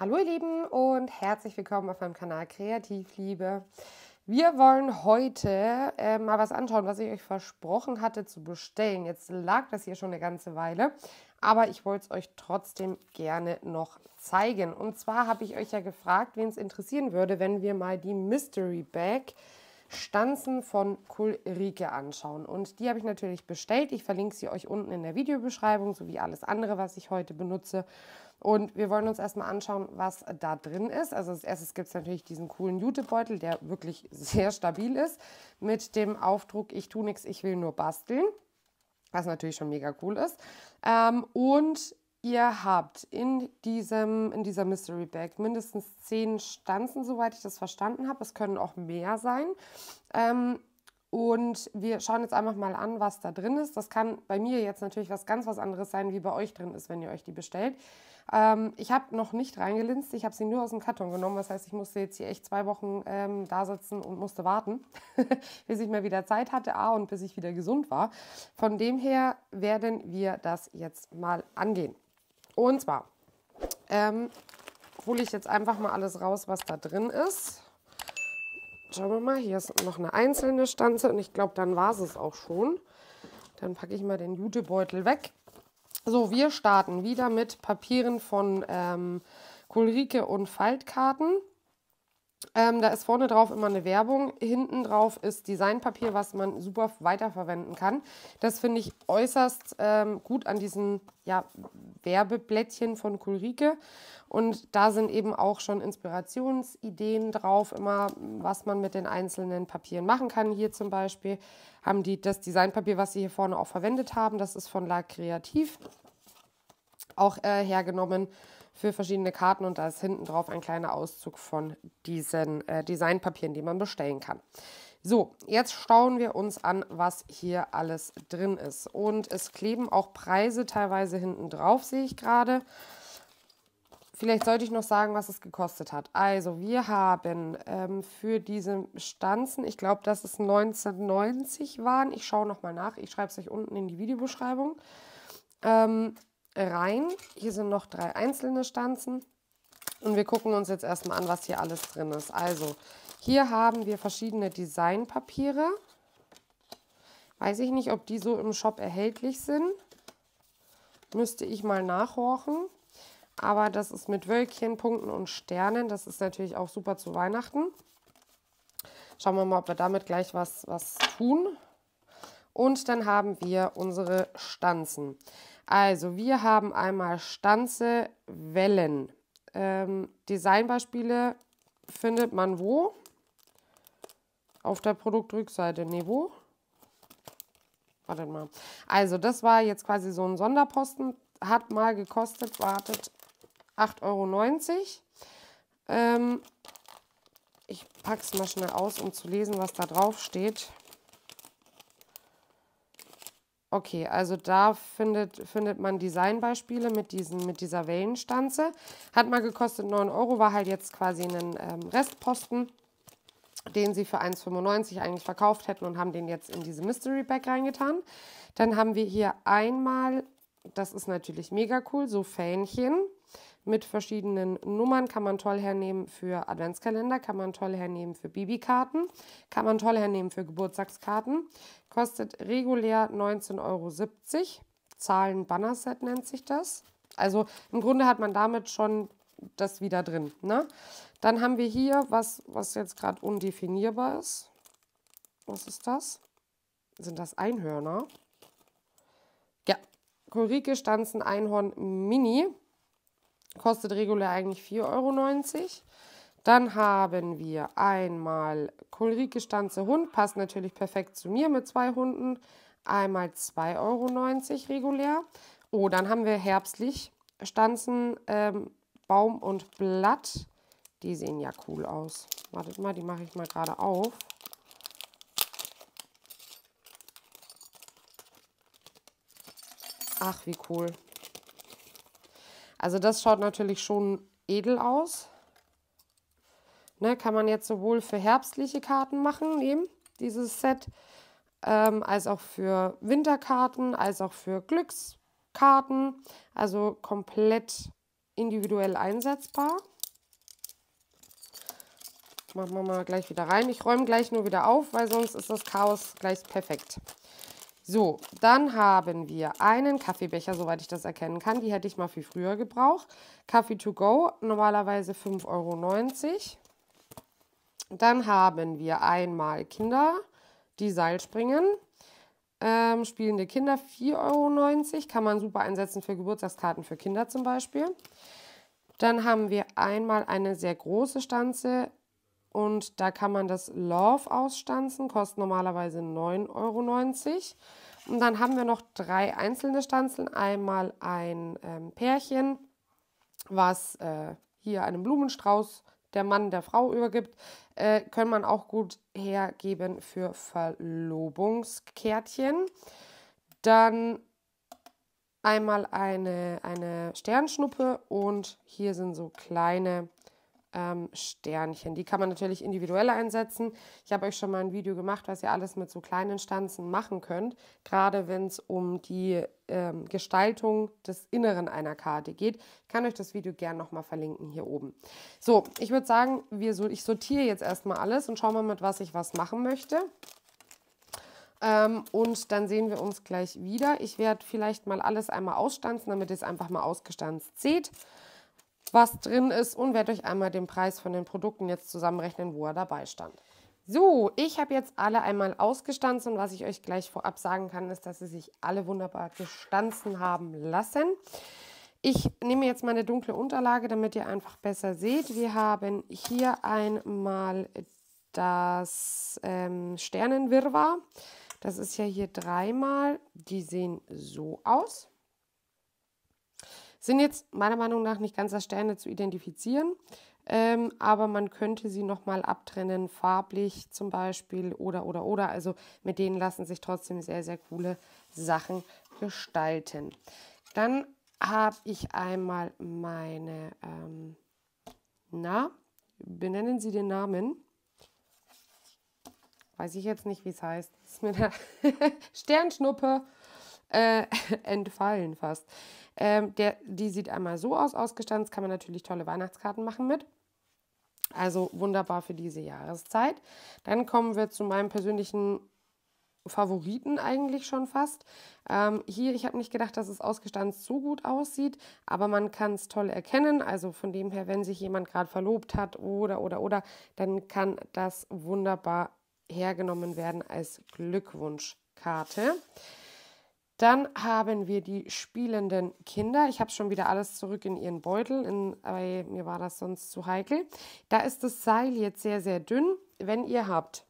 Hallo ihr Lieben und herzlich willkommen auf meinem Kanal Kreativliebe. Wir wollen heute äh, mal was anschauen, was ich euch versprochen hatte zu bestellen. Jetzt lag das hier schon eine ganze Weile, aber ich wollte es euch trotzdem gerne noch zeigen. Und zwar habe ich euch ja gefragt, wen es interessieren würde, wenn wir mal die Mystery Bag Stanzen von Kulrike anschauen. Und die habe ich natürlich bestellt. Ich verlinke sie euch unten in der Videobeschreibung, sowie alles andere, was ich heute benutze. Und wir wollen uns erstmal anschauen, was da drin ist. Also als erstes gibt es natürlich diesen coolen Jutebeutel, der wirklich sehr stabil ist, mit dem Aufdruck, ich tue nichts, ich will nur basteln, was natürlich schon mega cool ist. Ähm, und ihr habt in, diesem, in dieser Mystery Bag mindestens zehn Stanzen, soweit ich das verstanden habe. Es können auch mehr sein. Ähm, und wir schauen jetzt einfach mal an, was da drin ist. Das kann bei mir jetzt natürlich was ganz was anderes sein, wie bei euch drin ist, wenn ihr euch die bestellt. Ähm, ich habe noch nicht reingelinst, ich habe sie nur aus dem Karton genommen. Das heißt, ich musste jetzt hier echt zwei Wochen ähm, da sitzen und musste warten, bis ich mal wieder Zeit hatte ah, und bis ich wieder gesund war. Von dem her werden wir das jetzt mal angehen. Und zwar ähm, hole ich jetzt einfach mal alles raus, was da drin ist. Schauen wir mal, hier ist noch eine einzelne Stanze und ich glaube, dann war es es auch schon. Dann packe ich mal den Jutebeutel weg. So, wir starten wieder mit Papieren von ähm, Kulrike und Faltkarten. Ähm, da ist vorne drauf immer eine Werbung, hinten drauf ist Designpapier, was man super weiterverwenden kann. Das finde ich äußerst ähm, gut an diesen ja, Werbeblättchen von Kulrike. Und da sind eben auch schon Inspirationsideen drauf, immer was man mit den einzelnen Papieren machen kann. Hier zum Beispiel haben die das Designpapier, was sie hier vorne auch verwendet haben, das ist von La Kreativ auch äh, hergenommen für verschiedene Karten und da ist hinten drauf ein kleiner Auszug von diesen äh, Designpapieren, die man bestellen kann. So, jetzt schauen wir uns an, was hier alles drin ist. Und es kleben auch Preise teilweise hinten drauf, sehe ich gerade. Vielleicht sollte ich noch sagen, was es gekostet hat. Also wir haben ähm, für diese Stanzen, ich glaube, dass es 1990 waren. Ich schaue nochmal nach. Ich schreibe es euch unten in die Videobeschreibung. Ähm, rein. Hier sind noch drei einzelne Stanzen. Und wir gucken uns jetzt erstmal an, was hier alles drin ist. Also, hier haben wir verschiedene Designpapiere. Weiß ich nicht, ob die so im Shop erhältlich sind. Müsste ich mal nachhorchen. Aber das ist mit Wölkchen, Punkten und Sternen. Das ist natürlich auch super zu Weihnachten. Schauen wir mal, ob wir damit gleich was, was tun. Und dann haben wir unsere Stanzen. Also, wir haben einmal Stanze, Wellen. Ähm, Designbeispiele findet man wo? Auf der Produktrückseite. Ne, wo? Wartet mal. Also, das war jetzt quasi so ein Sonderposten. Hat mal gekostet, wartet, 8,90 Euro. Ähm, ich packe es mal schnell aus, um zu lesen, was da drauf steht. Okay, also da findet, findet man Designbeispiele mit, diesen, mit dieser Wellenstanze. Hat mal gekostet 9 Euro, war halt jetzt quasi ein ähm, Restposten, den sie für 1,95 eigentlich verkauft hätten und haben den jetzt in diese Mystery Bag reingetan. Dann haben wir hier einmal, das ist natürlich mega cool, so Fähnchen mit verschiedenen Nummern. Kann man toll hernehmen für Adventskalender, kann man toll hernehmen für Bibikarten, kann man toll hernehmen für Geburtstagskarten. Kostet regulär 19,70 Euro. Zahlen-Banner-Set nennt sich das. Also im Grunde hat man damit schon das wieder drin. Ne? Dann haben wir hier was, was jetzt gerade undefinierbar ist. Was ist das? Sind das Einhörner? Ja, Kurike Stanzen Einhorn Mini. Kostet regulär eigentlich 4,90 Euro. Dann haben wir einmal Kohlrike Stanze Hund, passt natürlich perfekt zu mir mit zwei Hunden. Einmal 2,90 Euro regulär. Oh, dann haben wir herbstlich Stanzen ähm, Baum und Blatt. Die sehen ja cool aus. Wartet mal, die mache ich mal gerade auf. Ach, wie cool. Also das schaut natürlich schon edel aus. Ne, kann man jetzt sowohl für herbstliche Karten machen, eben dieses Set, ähm, als auch für Winterkarten, als auch für Glückskarten. Also komplett individuell einsetzbar. Machen wir mal gleich wieder rein. Ich räume gleich nur wieder auf, weil sonst ist das Chaos gleich perfekt. So, dann haben wir einen Kaffeebecher, soweit ich das erkennen kann. Die hätte ich mal viel früher gebraucht. Kaffee to go, normalerweise 5,90 Euro. Dann haben wir einmal Kinder, die Seilspringen. Ähm, spielende Kinder 4,90 Euro. Kann man super einsetzen für Geburtstagskarten für Kinder zum Beispiel. Dann haben wir einmal eine sehr große Stanze und da kann man das Love ausstanzen, kostet normalerweise 9,90 Euro. Und dann haben wir noch drei einzelne Stanzeln. Einmal ein ähm, Pärchen, was äh, hier einen Blumenstrauß der Mann der Frau übergibt, äh, kann man auch gut hergeben für Verlobungskärtchen. Dann einmal eine, eine Sternschnuppe und hier sind so kleine ähm, Sternchen. Die kann man natürlich individuell einsetzen. Ich habe euch schon mal ein Video gemacht, was ihr alles mit so kleinen Stanzen machen könnt, gerade wenn es um die ähm, Gestaltung des Inneren einer Karte geht. Ich kann euch das Video gerne nochmal verlinken hier oben. So, ich würde sagen, wir so, ich sortiere jetzt erstmal alles und schaue mal, mit was ich was machen möchte. Ähm, und dann sehen wir uns gleich wieder. Ich werde vielleicht mal alles einmal ausstanzen, damit ihr es einfach mal ausgestanzt seht was drin ist und werde euch einmal den Preis von den Produkten jetzt zusammenrechnen, wo er dabei stand. So, ich habe jetzt alle einmal ausgestanzt und was ich euch gleich vorab sagen kann, ist, dass sie sich alle wunderbar gestanzen haben lassen. Ich nehme jetzt meine dunkle Unterlage, damit ihr einfach besser seht. Wir haben hier einmal das ähm, Sternenwirrwarr. Das ist ja hier dreimal. Die sehen so aus. Sind jetzt meiner Meinung nach nicht ganz als Sterne zu identifizieren, ähm, aber man könnte sie nochmal abtrennen, farblich zum Beispiel oder oder oder. Also mit denen lassen sich trotzdem sehr, sehr coole Sachen gestalten. Dann habe ich einmal meine, ähm, na, benennen Sie den Namen. Weiß ich jetzt nicht, wie es heißt. Ist mir der Sternschnuppe äh, entfallen fast. Ähm, der, die sieht einmal so aus, ausgestanzt, kann man natürlich tolle Weihnachtskarten machen mit. Also wunderbar für diese Jahreszeit. Dann kommen wir zu meinem persönlichen Favoriten eigentlich schon fast. Ähm, hier, ich habe nicht gedacht, dass es ausgestanzt so gut aussieht, aber man kann es toll erkennen. Also von dem her, wenn sich jemand gerade verlobt hat oder, oder, oder, dann kann das wunderbar hergenommen werden als Glückwunschkarte. Dann haben wir die spielenden Kinder. Ich habe schon wieder alles zurück in ihren Beutel, in, aber mir war das sonst zu heikel. Da ist das Seil jetzt sehr, sehr dünn. Wenn ihr habt,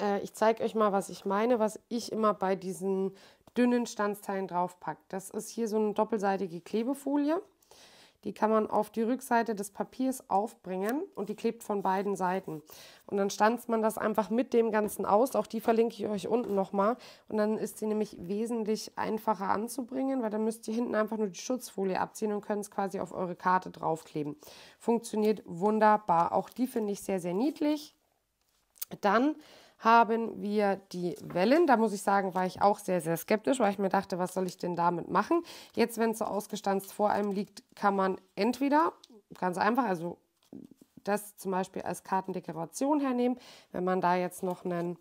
äh, ich zeige euch mal, was ich meine, was ich immer bei diesen dünnen Stanzteilen draufpacke. Das ist hier so eine doppelseitige Klebefolie. Die kann man auf die Rückseite des Papiers aufbringen und die klebt von beiden Seiten. Und dann stanzt man das einfach mit dem Ganzen aus. Auch die verlinke ich euch unten nochmal. Und dann ist sie nämlich wesentlich einfacher anzubringen, weil dann müsst ihr hinten einfach nur die Schutzfolie abziehen und könnt es quasi auf eure Karte draufkleben. Funktioniert wunderbar. Auch die finde ich sehr, sehr niedlich. Dann haben wir die Wellen. Da muss ich sagen, war ich auch sehr, sehr skeptisch, weil ich mir dachte, was soll ich denn damit machen? Jetzt, wenn es so ausgestanzt vor einem liegt, kann man entweder ganz einfach, also das zum Beispiel als Kartendekoration hernehmen, wenn man da jetzt noch ein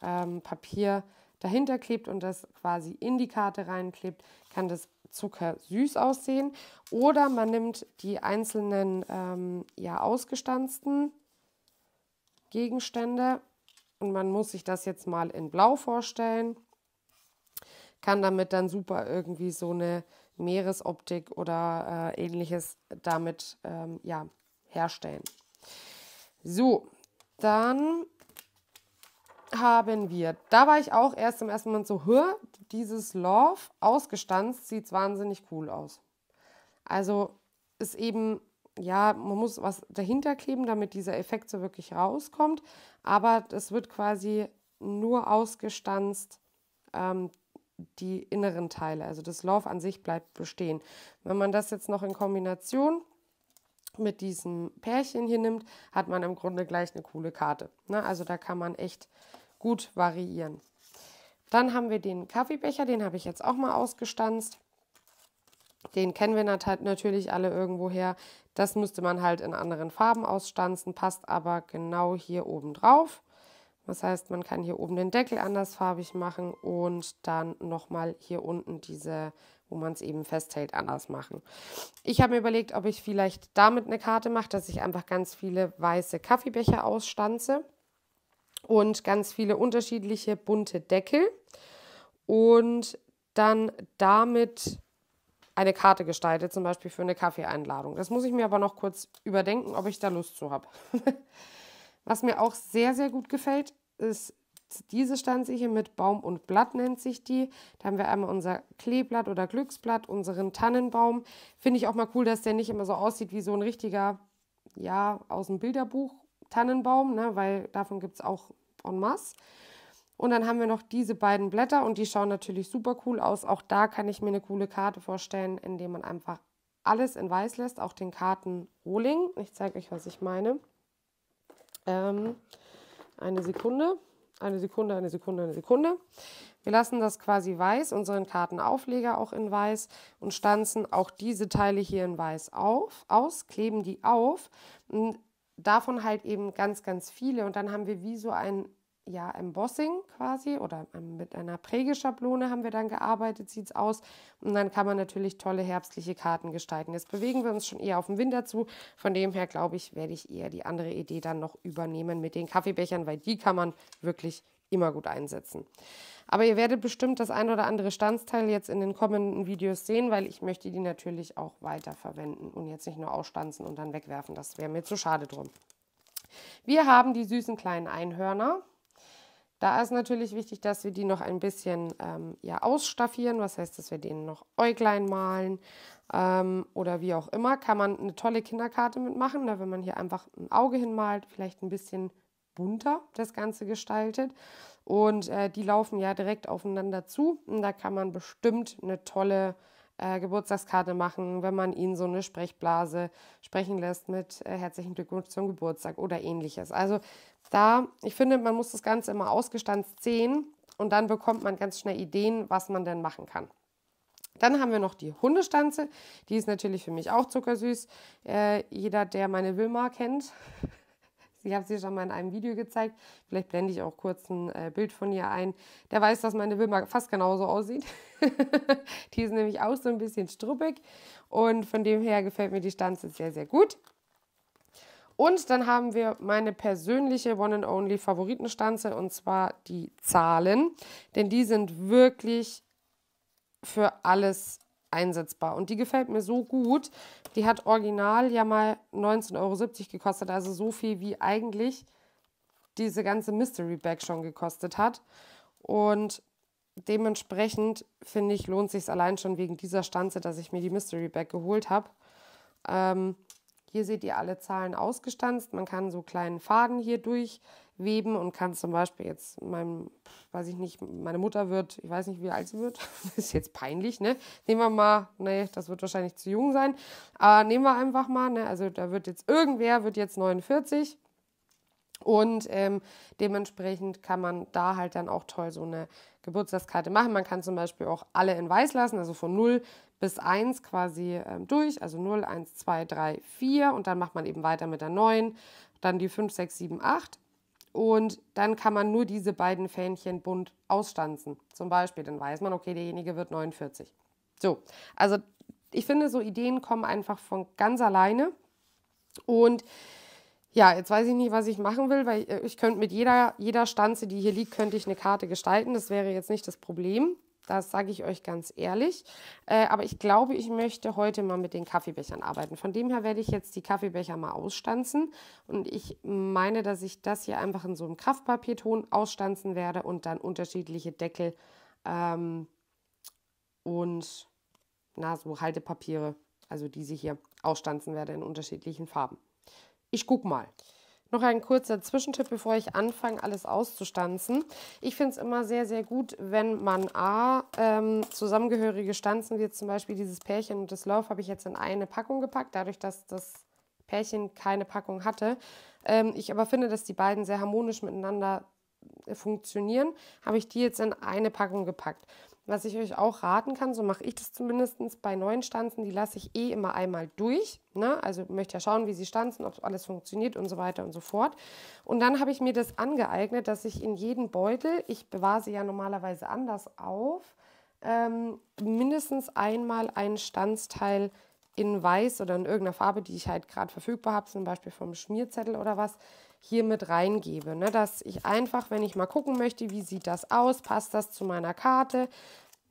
ähm, Papier dahinter klebt und das quasi in die Karte reinklebt, kann das zuckersüß aussehen. Oder man nimmt die einzelnen ähm, ja ausgestanzten Gegenstände und man muss sich das jetzt mal in Blau vorstellen. Kann damit dann super irgendwie so eine Meeresoptik oder äh, ähnliches damit ähm, ja, herstellen. So, dann haben wir, da war ich auch erst im ersten Moment so, hör, dieses Love ausgestanzt sieht wahnsinnig cool aus. Also ist eben ja, man muss was dahinter kleben, damit dieser Effekt so wirklich rauskommt. Aber es wird quasi nur ausgestanzt, ähm, die inneren Teile. Also das Lauf an sich bleibt bestehen. Wenn man das jetzt noch in Kombination mit diesem Pärchen hier nimmt, hat man im Grunde gleich eine coole Karte. Ne? Also da kann man echt gut variieren. Dann haben wir den Kaffeebecher, den habe ich jetzt auch mal ausgestanzt. Den kennen wir natürlich alle irgendwoher. Das müsste man halt in anderen Farben ausstanzen, passt aber genau hier oben drauf. Das heißt, man kann hier oben den Deckel andersfarbig machen und dann nochmal hier unten diese, wo man es eben festhält, anders machen. Ich habe mir überlegt, ob ich vielleicht damit eine Karte mache, dass ich einfach ganz viele weiße Kaffeebecher ausstanze und ganz viele unterschiedliche bunte Deckel und dann damit eine Karte gestaltet, zum Beispiel für eine Kaffeeeinladung. Das muss ich mir aber noch kurz überdenken, ob ich da Lust zu habe. Was mir auch sehr, sehr gut gefällt, ist diese Stanze hier mit Baum und Blatt nennt sich die. Da haben wir einmal unser Kleeblatt oder Glücksblatt, unseren Tannenbaum. Finde ich auch mal cool, dass der nicht immer so aussieht wie so ein richtiger, ja, aus dem Bilderbuch Tannenbaum, ne? weil davon gibt es auch en masse. Und dann haben wir noch diese beiden Blätter und die schauen natürlich super cool aus. Auch da kann ich mir eine coole Karte vorstellen, indem man einfach alles in weiß lässt, auch den Kartenrohling. Ich zeige euch, was ich meine. Ähm, eine Sekunde, eine Sekunde, eine Sekunde, eine Sekunde. Wir lassen das quasi weiß, unseren Kartenaufleger auch in weiß und stanzen auch diese Teile hier in weiß auf, aus, kleben die auf und davon halt eben ganz, ganz viele. Und dann haben wir wie so ein ja, Embossing quasi oder mit einer Prägeschablone haben wir dann gearbeitet, sieht es aus. Und dann kann man natürlich tolle herbstliche Karten gestalten. Jetzt bewegen wir uns schon eher auf den Winter zu. Von dem her, glaube ich, werde ich eher die andere Idee dann noch übernehmen mit den Kaffeebechern, weil die kann man wirklich immer gut einsetzen. Aber ihr werdet bestimmt das ein oder andere Standsteil jetzt in den kommenden Videos sehen, weil ich möchte die natürlich auch weiter verwenden und jetzt nicht nur ausstanzen und dann wegwerfen. Das wäre mir zu schade drum. Wir haben die süßen kleinen Einhörner. Da ist natürlich wichtig, dass wir die noch ein bisschen ähm, ja, ausstaffieren. Was heißt, dass wir denen noch Äuglein malen ähm, oder wie auch immer. Kann man eine tolle Kinderkarte mitmachen, da wenn man hier einfach ein Auge hinmalt, vielleicht ein bisschen bunter das Ganze gestaltet. Und äh, die laufen ja direkt aufeinander zu. Und da kann man bestimmt eine tolle äh, Geburtstagskarte machen, wenn man ihnen so eine Sprechblase sprechen lässt mit äh, herzlichen Glückwunsch zum Geburtstag oder ähnliches. Also da, ich finde, man muss das Ganze immer ausgestanzt sehen und dann bekommt man ganz schnell Ideen, was man denn machen kann. Dann haben wir noch die Hundestanze. Die ist natürlich für mich auch zuckersüß. Äh, jeder, der meine Wilma kennt, ich habe sie schon mal in einem Video gezeigt, vielleicht blende ich auch kurz ein äh, Bild von ihr ein, der weiß, dass meine Wilma fast genauso aussieht. die ist nämlich auch so ein bisschen struppig und von dem her gefällt mir die Stanze sehr, sehr gut. Und dann haben wir meine persönliche One and Only Favoritenstanze und zwar die Zahlen, denn die sind wirklich für alles einsetzbar und die gefällt mir so gut, die hat original ja mal 19,70 Euro gekostet, also so viel wie eigentlich diese ganze Mystery Bag schon gekostet hat. Und dementsprechend finde ich, lohnt sich allein schon wegen dieser Stanze, dass ich mir die Mystery Bag geholt habe. Ähm, hier seht ihr alle Zahlen ausgestanzt. Man kann so kleinen Faden hier durchweben und kann zum Beispiel jetzt meinem, weiß ich nicht, meine Mutter wird, ich weiß nicht, wie alt sie wird. ist jetzt peinlich, ne? Nehmen wir mal, ne, das wird wahrscheinlich zu jung sein. Aber nehmen wir einfach mal, ne? Also da wird jetzt irgendwer, wird jetzt 49. Und ähm, dementsprechend kann man da halt dann auch toll so eine Geburtstagskarte machen. Man kann zum Beispiel auch alle in weiß lassen, also von 0 bis 1 quasi ähm, durch, also 0, 1, 2, 3, 4 und dann macht man eben weiter mit der 9, dann die 5, 6, 7, 8 und dann kann man nur diese beiden Fähnchen bunt ausstanzen. Zum Beispiel, dann weiß man, okay, derjenige wird 49. So, also ich finde, so Ideen kommen einfach von ganz alleine und ja, jetzt weiß ich nicht, was ich machen will, weil äh, ich könnte mit jeder, jeder Stanze, die hier liegt, könnte ich eine Karte gestalten. Das wäre jetzt nicht das Problem. Das sage ich euch ganz ehrlich. Äh, aber ich glaube, ich möchte heute mal mit den Kaffeebechern arbeiten. Von dem her werde ich jetzt die Kaffeebecher mal ausstanzen. Und ich meine, dass ich das hier einfach in so einem Kraftpapierton ausstanzen werde und dann unterschiedliche Deckel ähm, und na, so Haltepapiere, also diese hier, ausstanzen werde in unterschiedlichen Farben. Ich guck mal. Noch ein kurzer Zwischentipp, bevor ich anfange, alles auszustanzen. Ich finde es immer sehr, sehr gut, wenn man A, ähm, zusammengehörige Stanzen, wie jetzt zum Beispiel dieses Pärchen und das Love, habe ich jetzt in eine Packung gepackt, dadurch, dass das Pärchen keine Packung hatte. Ähm, ich aber finde, dass die beiden sehr harmonisch miteinander äh, funktionieren, habe ich die jetzt in eine Packung gepackt. Was ich euch auch raten kann, so mache ich das zumindest bei neuen Stanzen, die lasse ich eh immer einmal durch. Ne? Also möchte ja schauen, wie sie stanzen, ob alles funktioniert und so weiter und so fort. Und dann habe ich mir das angeeignet, dass ich in jeden Beutel, ich bewahre sie ja normalerweise anders auf, ähm, mindestens einmal einen Stanzteil in weiß oder in irgendeiner Farbe, die ich halt gerade verfügbar habe, zum Beispiel vom Schmierzettel oder was, hier mit reingebe. Ne? Dass ich einfach, wenn ich mal gucken möchte, wie sieht das aus, passt das zu meiner Karte.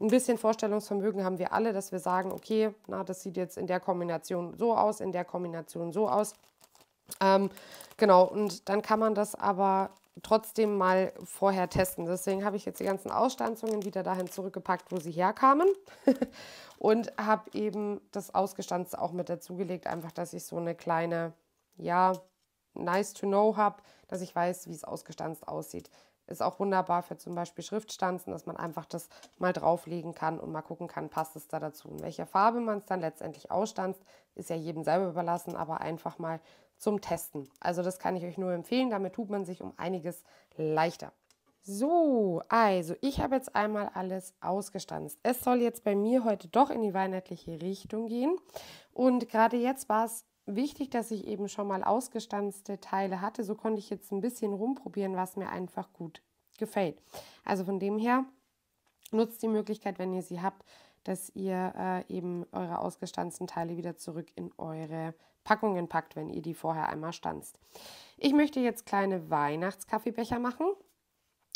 Ein bisschen Vorstellungsvermögen haben wir alle, dass wir sagen, okay, na, das sieht jetzt in der Kombination so aus, in der Kombination so aus. Ähm, genau, und dann kann man das aber trotzdem mal vorher testen. Deswegen habe ich jetzt die ganzen Ausstanzungen wieder dahin zurückgepackt, wo sie herkamen und habe eben das Ausgestanzte auch mit dazugelegt, einfach, dass ich so eine kleine, ja, nice to know habe, dass ich weiß, wie es ausgestanzt aussieht. Ist auch wunderbar für zum Beispiel Schriftstanzen, dass man einfach das mal drauflegen kann und mal gucken kann, passt es da dazu. In welcher Farbe man es dann letztendlich ausstanzt, ist ja jedem selber überlassen, aber einfach mal zum Testen. Also das kann ich euch nur empfehlen, damit tut man sich um einiges leichter. So, also ich habe jetzt einmal alles ausgestanzt. Es soll jetzt bei mir heute doch in die weihnachtliche Richtung gehen. Und gerade jetzt war es wichtig, dass ich eben schon mal ausgestanzte Teile hatte. So konnte ich jetzt ein bisschen rumprobieren, was mir einfach gut gefällt. Also von dem her nutzt die Möglichkeit, wenn ihr sie habt, dass ihr äh, eben eure ausgestanzten Teile wieder zurück in eure Packungen packt, wenn ihr die vorher einmal stanzt. Ich möchte jetzt kleine Weihnachtskaffeebecher machen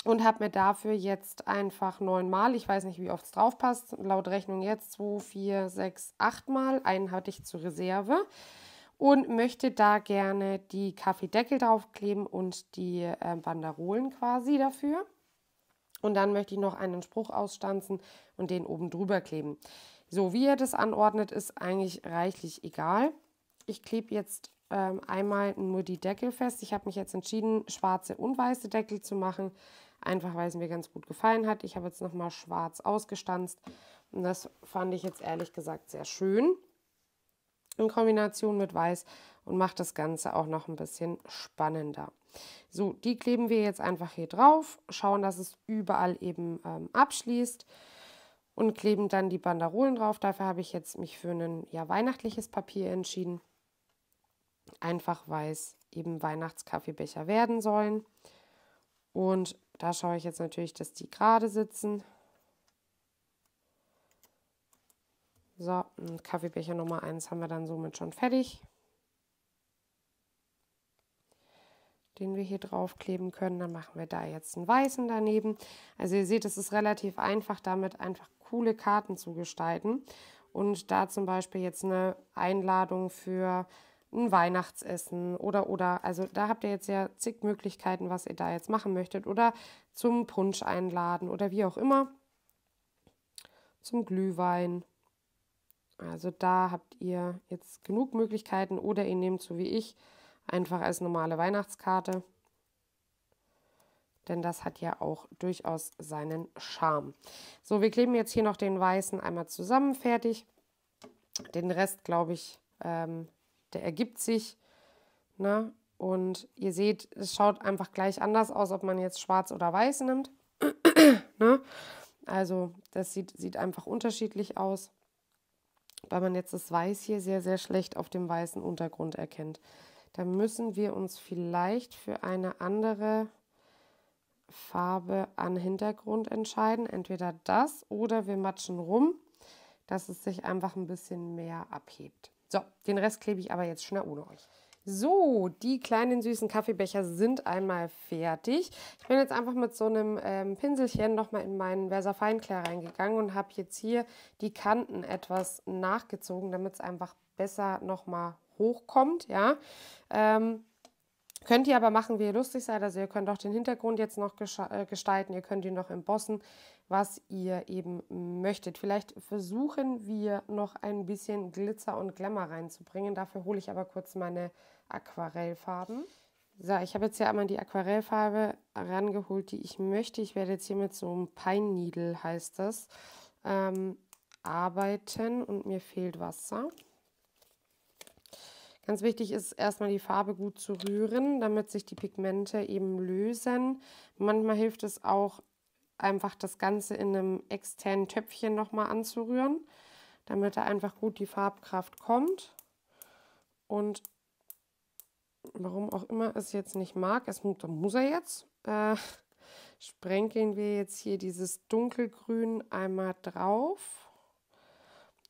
und habe mir dafür jetzt einfach neunmal, ich weiß nicht, wie oft es drauf passt, laut Rechnung jetzt zwei, vier, sechs, achtmal. Einen hatte ich zur Reserve und möchte da gerne die Kaffeedeckel draufkleben und die äh, Banderolen quasi dafür. Und dann möchte ich noch einen Spruch ausstanzen und den oben drüber kleben. So, wie ihr das anordnet, ist eigentlich reichlich egal. Ich klebe jetzt ähm, einmal nur die Deckel fest. Ich habe mich jetzt entschieden, schwarze und weiße Deckel zu machen, einfach weil es mir ganz gut gefallen hat. Ich habe jetzt nochmal schwarz ausgestanzt und das fand ich jetzt ehrlich gesagt sehr schön in Kombination mit Weiß und macht das Ganze auch noch ein bisschen spannender. So, die kleben wir jetzt einfach hier drauf, schauen, dass es überall eben ähm, abschließt und kleben dann die Banderolen drauf. Dafür habe ich jetzt mich für ein ja, weihnachtliches Papier entschieden. Einfach weil es eben Weihnachtskaffeebecher werden sollen. Und da schaue ich jetzt natürlich, dass die gerade sitzen. So, Kaffeebecher Nummer 1 haben wir dann somit schon fertig. Den wir hier draufkleben können. Dann machen wir da jetzt einen weißen daneben. Also ihr seht, es ist relativ einfach, damit einfach coole Karten zu gestalten. Und da zum Beispiel jetzt eine Einladung für ein Weihnachtsessen oder oder also da habt ihr jetzt ja zig Möglichkeiten, was ihr da jetzt machen möchtet oder zum Punsch einladen oder wie auch immer zum Glühwein. Also da habt ihr jetzt genug Möglichkeiten oder ihr nehmt so wie ich einfach als normale Weihnachtskarte. Denn das hat ja auch durchaus seinen Charme. So, wir kleben jetzt hier noch den weißen einmal zusammen, fertig. Den Rest, glaube ich, ähm, der ergibt sich. Ne? Und ihr seht, es schaut einfach gleich anders aus, ob man jetzt schwarz oder weiß nimmt. ne? Also das sieht, sieht einfach unterschiedlich aus weil man jetzt das Weiß hier sehr, sehr schlecht auf dem weißen Untergrund erkennt. Da müssen wir uns vielleicht für eine andere Farbe an Hintergrund entscheiden. Entweder das oder wir matschen rum, dass es sich einfach ein bisschen mehr abhebt. So, den Rest klebe ich aber jetzt schnell ohne euch. So, die kleinen süßen Kaffeebecher sind einmal fertig. Ich bin jetzt einfach mit so einem ähm, Pinselchen nochmal in meinen Versa Feinklar reingegangen und habe jetzt hier die Kanten etwas nachgezogen, damit es einfach besser nochmal hochkommt. Ja. Ähm, Könnt ihr aber machen, wie ihr lustig seid. Also ihr könnt auch den Hintergrund jetzt noch äh, gestalten, ihr könnt ihn noch embossen, was ihr eben möchtet. Vielleicht versuchen wir noch ein bisschen Glitzer und Glamour reinzubringen. Dafür hole ich aber kurz meine Aquarellfarben. So, ich habe jetzt ja einmal die Aquarellfarbe rangeholt, die ich möchte. Ich werde jetzt hier mit so einem Pine Needle, heißt das, ähm, arbeiten und mir fehlt Wasser. Ganz wichtig ist erstmal die Farbe gut zu rühren, damit sich die Pigmente eben lösen. Manchmal hilft es auch einfach das Ganze in einem externen Töpfchen nochmal anzurühren, damit da einfach gut die Farbkraft kommt. Und warum auch immer es jetzt nicht mag, es muss, muss er jetzt, äh, sprenkeln wir jetzt hier dieses dunkelgrün einmal drauf.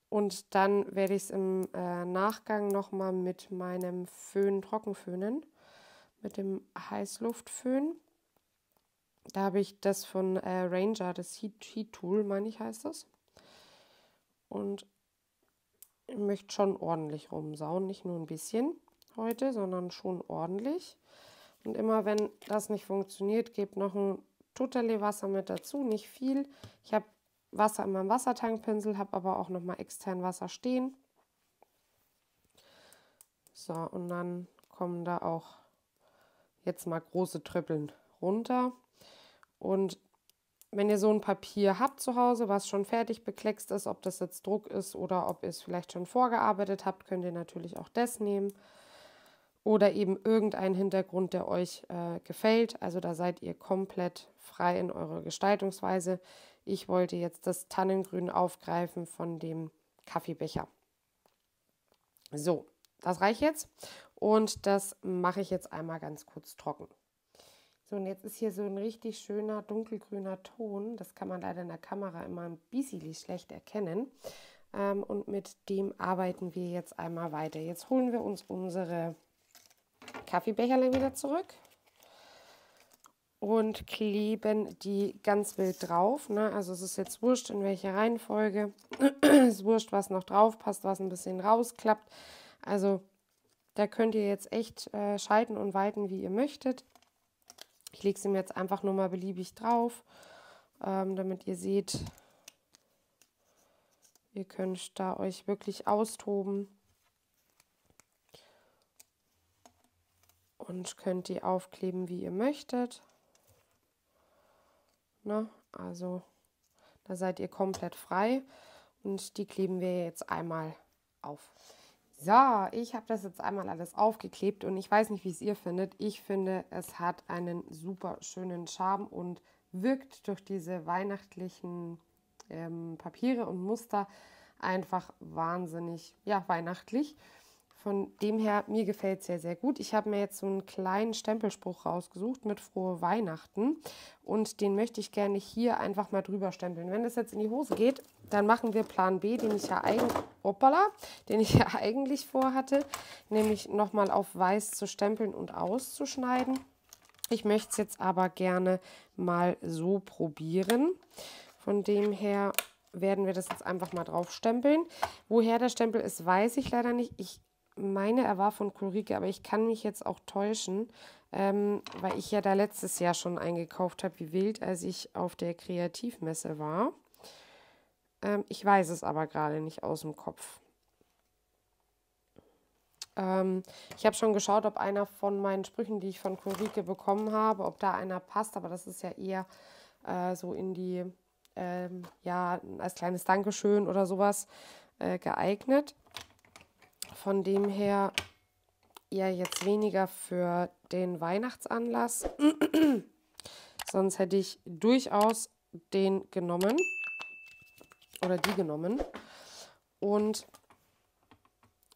Und dann werde ich es im äh, Nachgang nochmal mit meinem Föhn trockenföhnen, mit dem Heißluftföhn. Da habe ich das von äh, Ranger, das Heat, Heat Tool, meine ich, heißt das. Und ich möchte schon ordentlich rumsauen, nicht nur ein bisschen heute, sondern schon ordentlich. Und immer wenn das nicht funktioniert, gebt noch ein Tutterle Wasser mit dazu, nicht viel. Ich habe Wasser in meinem Wassertankpinsel, habe aber auch noch mal extern Wasser stehen. So, und dann kommen da auch jetzt mal große Tröppeln runter. Und wenn ihr so ein Papier habt zu Hause, was schon fertig bekleckst ist, ob das jetzt Druck ist oder ob ihr es vielleicht schon vorgearbeitet habt, könnt ihr natürlich auch das nehmen oder eben irgendein Hintergrund, der euch äh, gefällt. Also da seid ihr komplett frei in eurer Gestaltungsweise. Ich wollte jetzt das Tannengrün aufgreifen von dem Kaffeebecher. So, das reicht jetzt und das mache ich jetzt einmal ganz kurz trocken. So, und jetzt ist hier so ein richtig schöner dunkelgrüner Ton. Das kann man leider in der Kamera immer ein bisschen schlecht erkennen. Ähm, und mit dem arbeiten wir jetzt einmal weiter. Jetzt holen wir uns unsere Kaffeebecherlein wieder zurück und kleben die ganz wild drauf. Ne? Also es ist jetzt wurscht, in welcher Reihenfolge. es ist wurscht, was noch drauf passt, was ein bisschen rausklappt. Also da könnt ihr jetzt echt äh, schalten und weiten, wie ihr möchtet. Ich lege sie mir jetzt einfach nur mal beliebig drauf, ähm, damit ihr seht, ihr könnt da euch wirklich austoben. und könnt die aufkleben, wie ihr möchtet. Ne? Also da seid ihr komplett frei und die kleben wir jetzt einmal auf. So, ich habe das jetzt einmal alles aufgeklebt und ich weiß nicht, wie es ihr findet. Ich finde, es hat einen super schönen Charme und wirkt durch diese weihnachtlichen ähm, Papiere und Muster einfach wahnsinnig, ja, weihnachtlich. Von dem her, mir gefällt es sehr, sehr gut. Ich habe mir jetzt so einen kleinen Stempelspruch rausgesucht mit Frohe Weihnachten und den möchte ich gerne hier einfach mal drüber stempeln. Wenn das jetzt in die Hose geht, dann machen wir Plan B, den ich ja eigentlich, opala, den ich ja eigentlich vorhatte, nämlich nochmal auf weiß zu stempeln und auszuschneiden. Ich möchte es jetzt aber gerne mal so probieren. Von dem her werden wir das jetzt einfach mal drauf stempeln. Woher der Stempel ist, weiß ich leider nicht. Ich meine, er war von Kulrike, aber ich kann mich jetzt auch täuschen, ähm, weil ich ja da letztes Jahr schon eingekauft habe, wie wild, als ich auf der Kreativmesse war. Ähm, ich weiß es aber gerade nicht aus dem Kopf. Ähm, ich habe schon geschaut, ob einer von meinen Sprüchen, die ich von Kulrike bekommen habe, ob da einer passt, aber das ist ja eher äh, so in die, ähm, ja, als kleines Dankeschön oder sowas äh, geeignet. Von dem her ja jetzt weniger für den Weihnachtsanlass. Sonst hätte ich durchaus den genommen oder die genommen. Und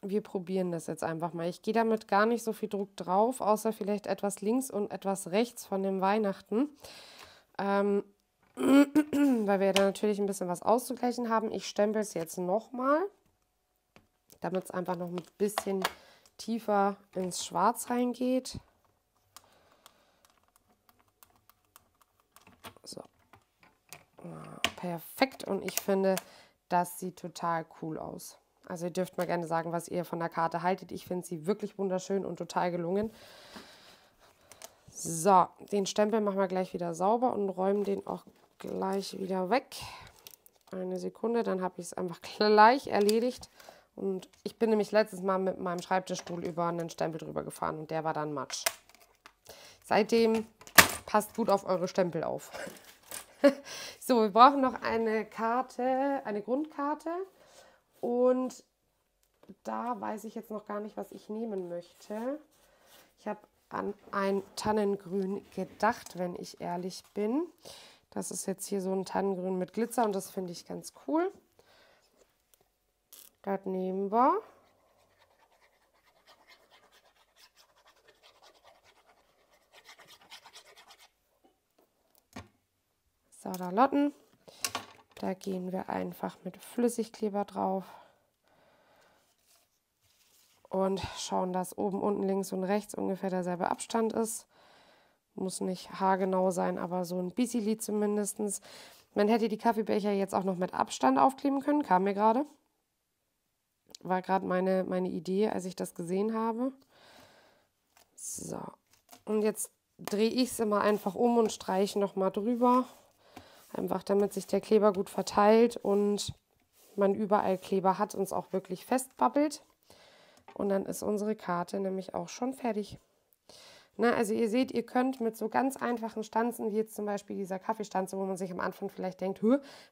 wir probieren das jetzt einfach mal. Ich gehe damit gar nicht so viel Druck drauf, außer vielleicht etwas links und etwas rechts von dem Weihnachten. Ähm, weil wir da natürlich ein bisschen was auszugleichen haben. Ich stempel es jetzt nochmal damit es einfach noch ein bisschen tiefer ins Schwarz reingeht. So. Perfekt. Und ich finde, das sieht total cool aus. Also ihr dürft mal gerne sagen, was ihr von der Karte haltet. Ich finde sie wirklich wunderschön und total gelungen. So, den Stempel machen wir gleich wieder sauber und räumen den auch gleich wieder weg. Eine Sekunde, dann habe ich es einfach gleich erledigt. Und ich bin nämlich letztes Mal mit meinem Schreibtischstuhl über einen Stempel drüber gefahren und der war dann matsch. Seitdem passt gut auf eure Stempel auf. so, wir brauchen noch eine Karte, eine Grundkarte. Und da weiß ich jetzt noch gar nicht, was ich nehmen möchte. Ich habe an ein Tannengrün gedacht, wenn ich ehrlich bin. Das ist jetzt hier so ein Tannengrün mit Glitzer und das finde ich ganz cool. Das nehmen wir. Sauerlotten. Da gehen wir einfach mit Flüssigkleber drauf und schauen, dass oben, unten, links und rechts ungefähr derselbe Abstand ist. Muss nicht haargenau sein, aber so ein bisschen zumindest. Man hätte die Kaffeebecher jetzt auch noch mit Abstand aufkleben können, kam mir gerade war gerade meine, meine Idee, als ich das gesehen habe. So, und jetzt drehe ich es immer einfach um und streiche nochmal drüber. Einfach damit sich der Kleber gut verteilt und man überall Kleber hat und es auch wirklich festbabbelt. Und dann ist unsere Karte nämlich auch schon fertig. Ne, also ihr seht, ihr könnt mit so ganz einfachen Stanzen, wie jetzt zum Beispiel dieser Kaffeestanze, wo man sich am Anfang vielleicht denkt,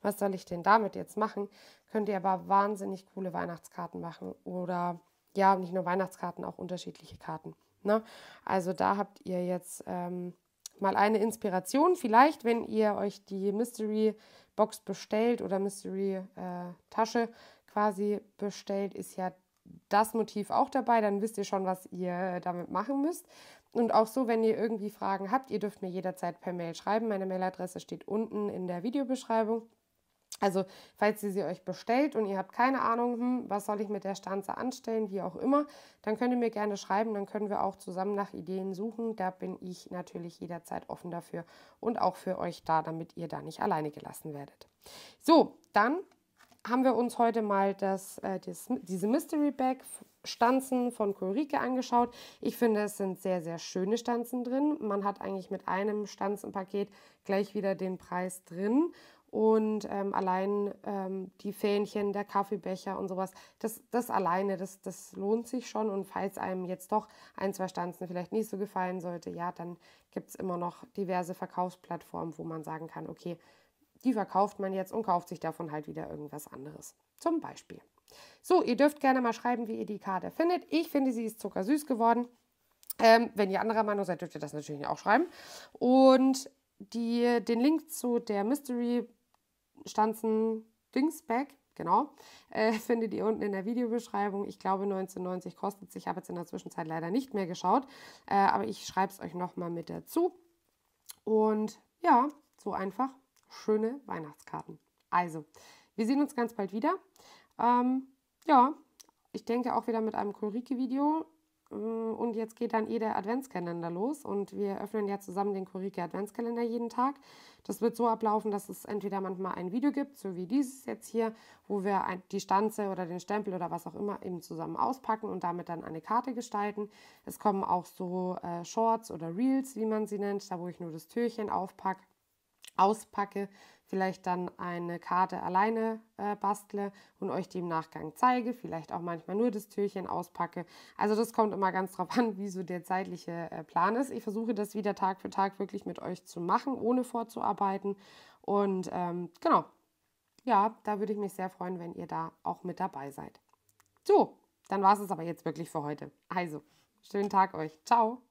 was soll ich denn damit jetzt machen, könnt ihr aber wahnsinnig coole Weihnachtskarten machen oder ja, nicht nur Weihnachtskarten, auch unterschiedliche Karten. Ne? Also da habt ihr jetzt ähm, mal eine Inspiration, vielleicht wenn ihr euch die Mystery Box bestellt oder Mystery äh, Tasche quasi bestellt, ist ja das Motiv auch dabei, dann wisst ihr schon, was ihr äh, damit machen müsst. Und auch so, wenn ihr irgendwie Fragen habt, ihr dürft mir jederzeit per Mail schreiben. Meine Mailadresse steht unten in der Videobeschreibung. Also, falls ihr sie euch bestellt und ihr habt keine Ahnung, hm, was soll ich mit der Stanze anstellen, wie auch immer, dann könnt ihr mir gerne schreiben, dann können wir auch zusammen nach Ideen suchen. Da bin ich natürlich jederzeit offen dafür und auch für euch da, damit ihr da nicht alleine gelassen werdet. So, dann haben wir uns heute mal das, äh, das, diese Mystery Bag Stanzen von Kolrike angeschaut. Ich finde, es sind sehr, sehr schöne Stanzen drin. Man hat eigentlich mit einem Stanzenpaket gleich wieder den Preis drin. Und ähm, allein ähm, die Fähnchen, der Kaffeebecher und sowas, das, das alleine, das, das lohnt sich schon. Und falls einem jetzt doch ein, zwei Stanzen vielleicht nicht so gefallen sollte, ja, dann gibt es immer noch diverse Verkaufsplattformen, wo man sagen kann, okay, die verkauft man jetzt und kauft sich davon halt wieder irgendwas anderes. Zum Beispiel. So, ihr dürft gerne mal schreiben, wie ihr die Karte findet. Ich finde, sie ist zuckersüß geworden. Ähm, wenn ihr anderer Meinung seid, dürft ihr das natürlich auch schreiben. Und die, den Link zu der Mystery Stanzen Dingsback, genau, äh, findet ihr unten in der Videobeschreibung. Ich glaube, 1990 kostet es. Ich habe jetzt in der Zwischenzeit leider nicht mehr geschaut, äh, aber ich schreibe es euch nochmal mit dazu. Und ja, so einfach schöne Weihnachtskarten. Also, wir sehen uns ganz bald wieder. Ähm, ja, ich denke auch wieder mit einem Kurike-Video. Mm, und jetzt geht dann eh der Adventskalender los und wir öffnen ja zusammen den Kurike Adventskalender jeden Tag. Das wird so ablaufen, dass es entweder manchmal ein Video gibt, so wie dieses jetzt hier, wo wir die Stanze oder den Stempel oder was auch immer eben zusammen auspacken und damit dann eine Karte gestalten. Es kommen auch so äh, Shorts oder Reels, wie man sie nennt, da wo ich nur das Türchen aufpacke auspacke, vielleicht dann eine Karte alleine äh, bastle und euch die im Nachgang zeige, vielleicht auch manchmal nur das Türchen auspacke. Also das kommt immer ganz drauf an, wie so der zeitliche äh, Plan ist. Ich versuche das wieder Tag für Tag wirklich mit euch zu machen, ohne vorzuarbeiten. Und ähm, genau, ja, da würde ich mich sehr freuen, wenn ihr da auch mit dabei seid. So, dann war es es aber jetzt wirklich für heute. Also, schönen Tag euch. Ciao.